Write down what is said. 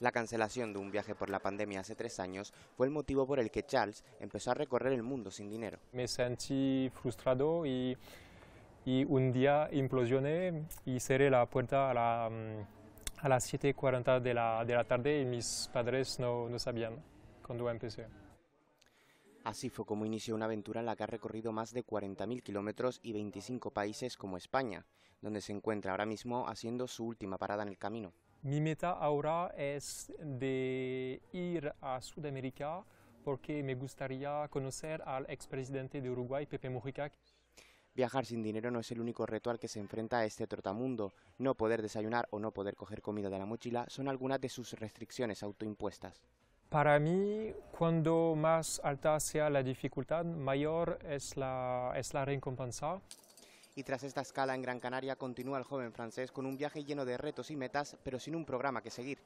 La cancelación de un viaje por la pandemia hace tres años fue el motivo por el que Charles empezó a recorrer el mundo sin dinero. Me sentí frustrado y, un día implosioné y cerré la puerta a, mm, las 7.40 de la, de la tarde y mis padres no, sabían cuando empecé. Así fue como inició una aventura en la que ha recorrido más de 40.000 kilómetros y 25 países como España, donde se encuentra ahora mismo haciendo su última parada en el camino. Mi meta ahora es de ir a Sudamérica porque me gustaría conocer al expresidente de Uruguay, Pepe Mujica. Viajar sin dinero no es el único reto al que se enfrenta este trotamundo. No poder desayunar o no poder coger comida de la mochila son algunas de sus restricciones autoimpuestas. Para mí, cuando más alta sea la dificultad, mayor es la, es la recompensa. Y tras esta escala en Gran Canaria continúa el joven francés con un viaje lleno de retos y metas, pero sin un programa que seguir.